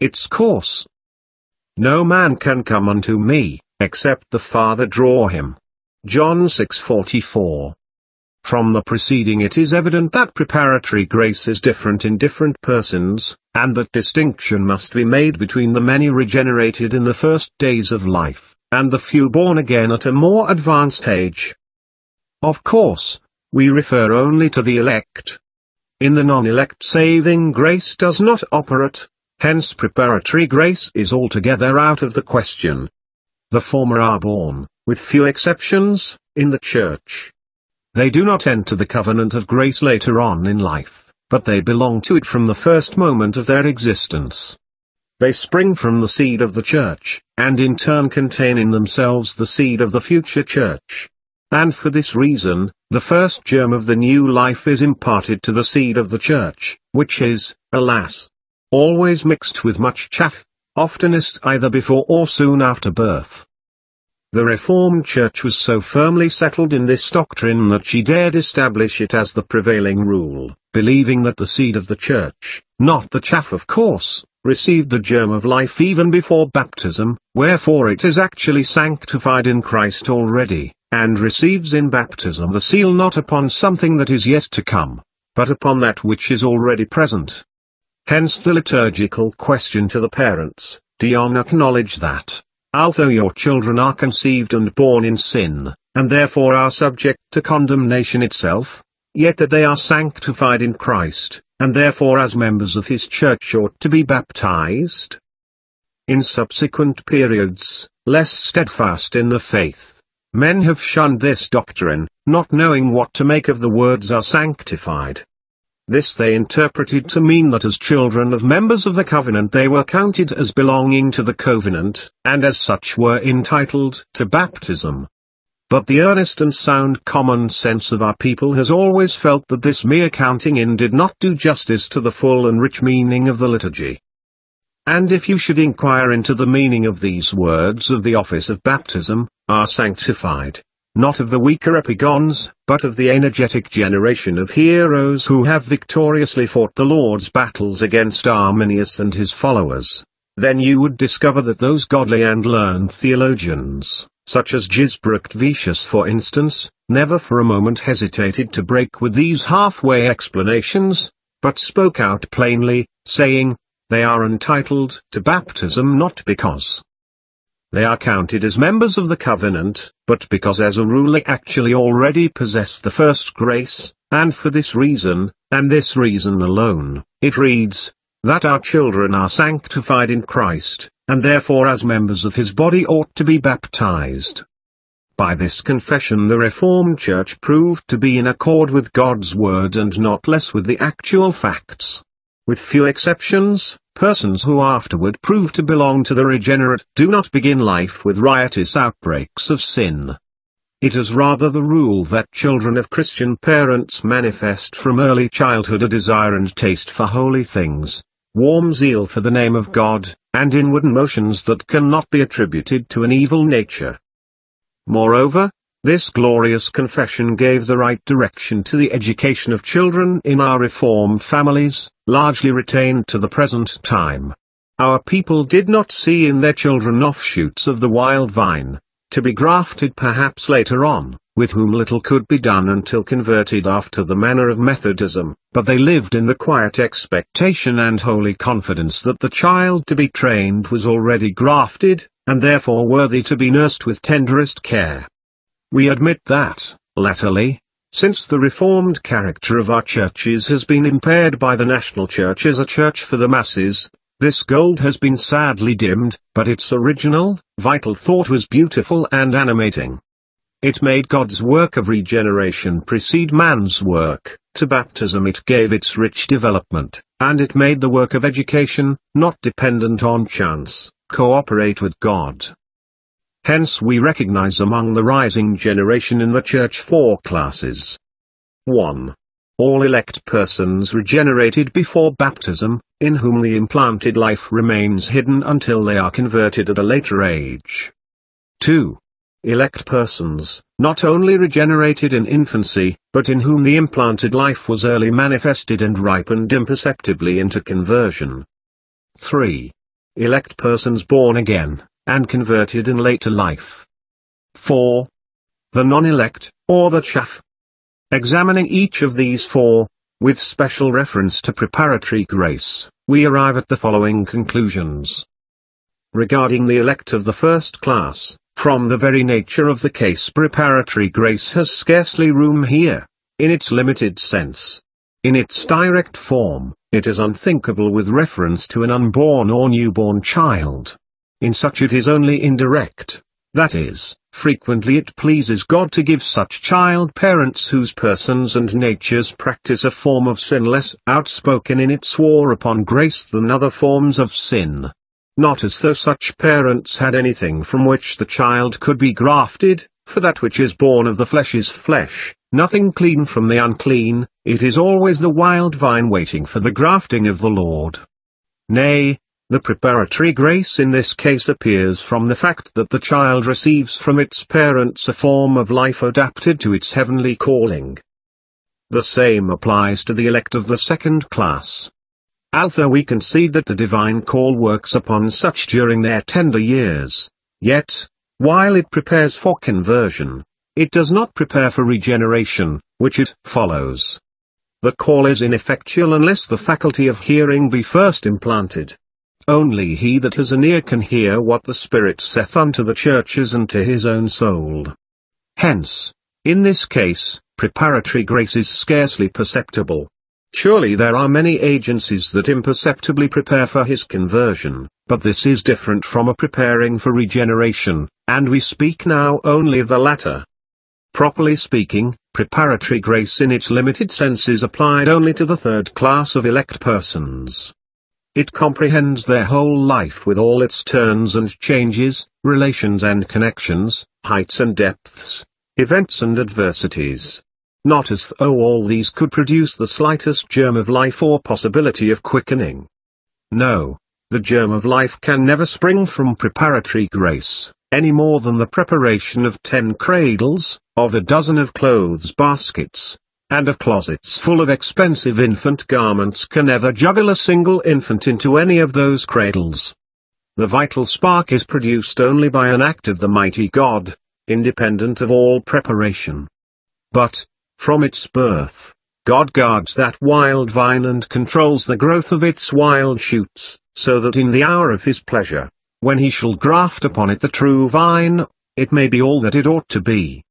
its course. No man can come unto me, except the Father draw him. John 6:44. From the preceding it is evident that preparatory grace is different in different persons, and that distinction must be made between the many regenerated in the first days of life, and the few born again at a more advanced age. Of course, we refer only to the elect. In the non-elect saving grace does not operate, hence preparatory grace is altogether out of the question. The former are born, with few exceptions, in the Church. They do not enter the covenant of grace later on in life, but they belong to it from the first moment of their existence. They spring from the seed of the Church, and in turn contain in themselves the seed of the future Church. And for this reason, the first germ of the new life is imparted to the seed of the Church, which is, alas, always mixed with much chaff, oftenest either before or soon after birth. The Reformed Church was so firmly settled in this doctrine that she dared establish it as the prevailing rule, believing that the seed of the Church, not the chaff of course, received the germ of life even before baptism, wherefore it is actually sanctified in Christ already, and receives in baptism the seal not upon something that is yet to come, but upon that which is already present. Hence the liturgical question to the parents, do you acknowledge that, although your children are conceived and born in sin, and therefore are subject to condemnation itself, yet that they are sanctified in Christ, and therefore as members of his church ought to be baptized? In subsequent periods, less steadfast in the faith, men have shunned this doctrine, not knowing what to make of the words are sanctified, this they interpreted to mean that as children of members of the covenant they were counted as belonging to the covenant, and as such were entitled to baptism. But the earnest and sound common sense of our people has always felt that this mere counting in did not do justice to the full and rich meaning of the liturgy. And if you should inquire into the meaning of these words of the office of baptism, are sanctified, not of the weaker epigons, but of the energetic generation of heroes who have victoriously fought the Lord's battles against Arminius and his followers, then you would discover that those godly and learned theologians, such as Gisbrecht Vicious, for instance, never for a moment hesitated to break with these halfway explanations, but spoke out plainly, saying, they are entitled to baptism not because they are counted as members of the covenant, but because as a rule they actually already possess the first grace, and for this reason, and this reason alone, it reads, that our children are sanctified in Christ, and therefore as members of his body ought to be baptized. By this confession the Reformed Church proved to be in accord with God's word and not less with the actual facts with few exceptions, persons who afterward prove to belong to the regenerate do not begin life with riotous outbreaks of sin. It is rather the rule that children of Christian parents manifest from early childhood a desire and taste for holy things, warm zeal for the name of God, and inward motions that cannot be attributed to an evil nature. Moreover, this glorious confession gave the right direction to the education of children in our Reformed families, largely retained to the present time. Our people did not see in their children offshoots of the wild vine, to be grafted perhaps later on, with whom little could be done until converted after the manner of Methodism, but they lived in the quiet expectation and holy confidence that the child to be trained was already grafted, and therefore worthy to be nursed with tenderest care. We admit that, latterly, since the reformed character of our churches has been impaired by the national church as a church for the masses, this gold has been sadly dimmed, but its original, vital thought was beautiful and animating. It made God's work of regeneration precede man's work, to baptism it gave its rich development, and it made the work of education, not dependent on chance, cooperate with God. Hence we recognize among the rising generation in the Church four classes. 1. All elect persons regenerated before baptism, in whom the implanted life remains hidden until they are converted at a later age. 2. Elect persons, not only regenerated in infancy, but in whom the implanted life was early manifested and ripened imperceptibly into conversion. 3. Elect persons born again, and converted in later life. 4. The non-elect, or the chaff. Examining each of these four, with special reference to preparatory grace, we arrive at the following conclusions. Regarding the elect of the first class, from the very nature of the case preparatory grace has scarcely room here, in its limited sense. In its direct form, it is unthinkable with reference to an unborn or newborn child, in such it is only indirect. That is, frequently it pleases God to give such child parents whose persons and natures practice a form of sin less outspoken in its war upon grace than other forms of sin. Not as though such parents had anything from which the child could be grafted, for that which is born of the flesh is flesh, nothing clean from the unclean, it is always the wild vine waiting for the grafting of the Lord. Nay, the preparatory grace in this case appears from the fact that the child receives from its parents a form of life adapted to its heavenly calling. The same applies to the elect of the second class. Although we concede that the divine call works upon such during their tender years, yet, while it prepares for conversion, it does not prepare for regeneration, which it follows. The call is ineffectual unless the faculty of hearing be first implanted. Only he that has an ear can hear what the Spirit saith unto the churches and to his own soul. Hence, in this case, preparatory grace is scarcely perceptible. Surely there are many agencies that imperceptibly prepare for his conversion, but this is different from a preparing for regeneration, and we speak now only of the latter. Properly speaking, preparatory grace in its limited sense is applied only to the third class of elect persons. It comprehends their whole life with all its turns and changes, relations and connections, heights and depths, events and adversities. Not as though all these could produce the slightest germ of life or possibility of quickening. No, the germ of life can never spring from preparatory grace, any more than the preparation of ten cradles, of a dozen of clothes baskets, and of closets full of expensive infant garments can ever juggle a single infant into any of those cradles. The vital spark is produced only by an act of the mighty God, independent of all preparation. But, from its birth, God guards that wild vine and controls the growth of its wild shoots, so that in the hour of his pleasure, when he shall graft upon it the true vine, it may be all that it ought to be.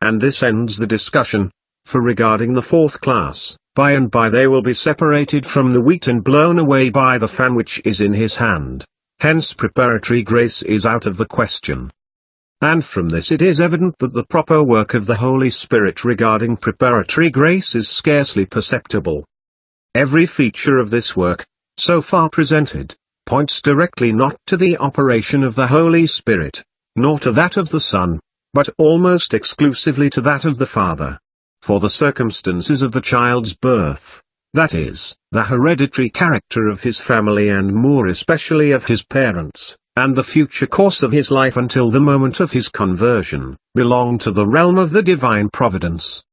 And this ends the discussion, for regarding the fourth class, by and by they will be separated from the wheat and blown away by the fan which is in his hand. Hence preparatory grace is out of the question. And from this it is evident that the proper work of the Holy Spirit regarding preparatory grace is scarcely perceptible. Every feature of this work, so far presented, points directly not to the operation of the Holy Spirit, nor to that of the Son, but almost exclusively to that of the Father for the circumstances of the child's birth, that is, the hereditary character of his family and more especially of his parents, and the future course of his life until the moment of his conversion, belong to the realm of the divine providence.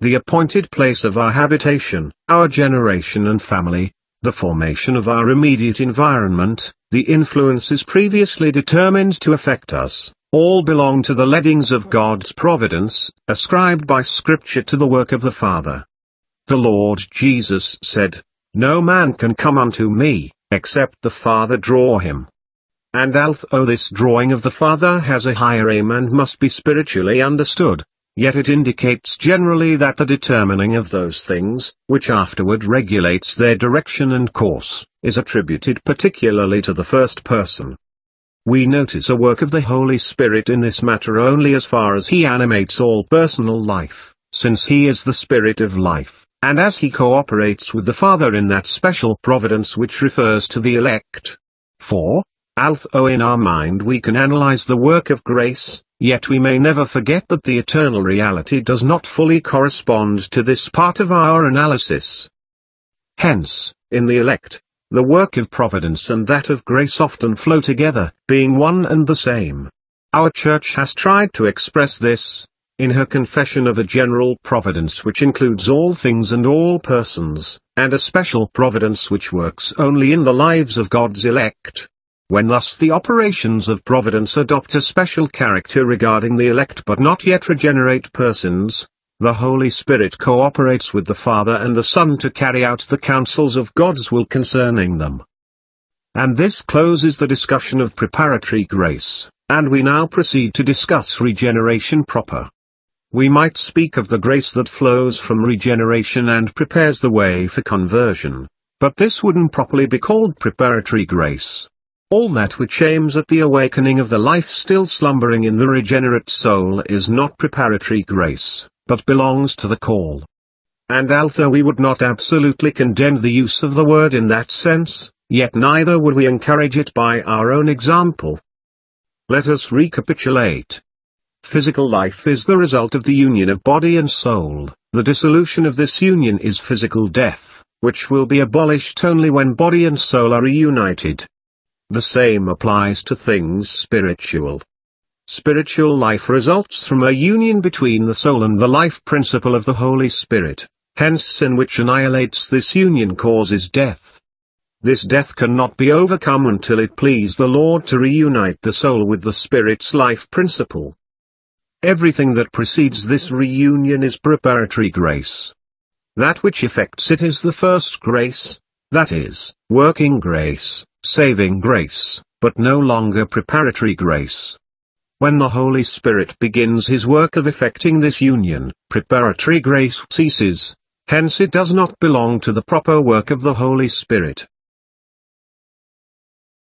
The appointed place of our habitation, our generation and family, the formation of our immediate environment, the influences previously determined to affect us, all belong to the leadings of God's providence, ascribed by Scripture to the work of the Father. The Lord Jesus said, No man can come unto me, except the Father draw him. And although this drawing of the Father has a higher aim and must be spiritually understood, yet it indicates generally that the determining of those things, which afterward regulates their direction and course, is attributed particularly to the first person. We notice a work of the Holy Spirit in this matter only as far as he animates all personal life, since he is the Spirit of life, and as he cooperates with the Father in that special providence which refers to the elect. 4. Although in our mind we can analyze the work of grace, yet we may never forget that the eternal reality does not fully correspond to this part of our analysis. Hence, in the elect, the work of providence and that of grace often flow together, being one and the same. Our Church has tried to express this, in her confession of a general providence which includes all things and all persons, and a special providence which works only in the lives of God's elect. When thus the operations of providence adopt a special character regarding the elect but not yet regenerate persons, the Holy Spirit cooperates with the Father and the Son to carry out the counsels of God's will concerning them. And this closes the discussion of preparatory grace, and we now proceed to discuss regeneration proper. We might speak of the grace that flows from regeneration and prepares the way for conversion, but this wouldn't properly be called preparatory grace. All that which aims at the awakening of the life still slumbering in the regenerate soul is not preparatory grace but belongs to the call. And although we would not absolutely condemn the use of the word in that sense, yet neither would we encourage it by our own example. Let us recapitulate. Physical life is the result of the union of body and soul, the dissolution of this union is physical death, which will be abolished only when body and soul are reunited. The same applies to things spiritual. Spiritual life results from a union between the soul and the life principle of the Holy Spirit, hence sin which annihilates this union causes death. This death cannot be overcome until it please the Lord to reunite the soul with the Spirit's life principle. Everything that precedes this reunion is preparatory grace. That which effects it is the first grace, that is, working grace, saving grace, but no longer preparatory grace. When the Holy Spirit begins his work of effecting this union, preparatory grace ceases, hence it does not belong to the proper work of the Holy Spirit.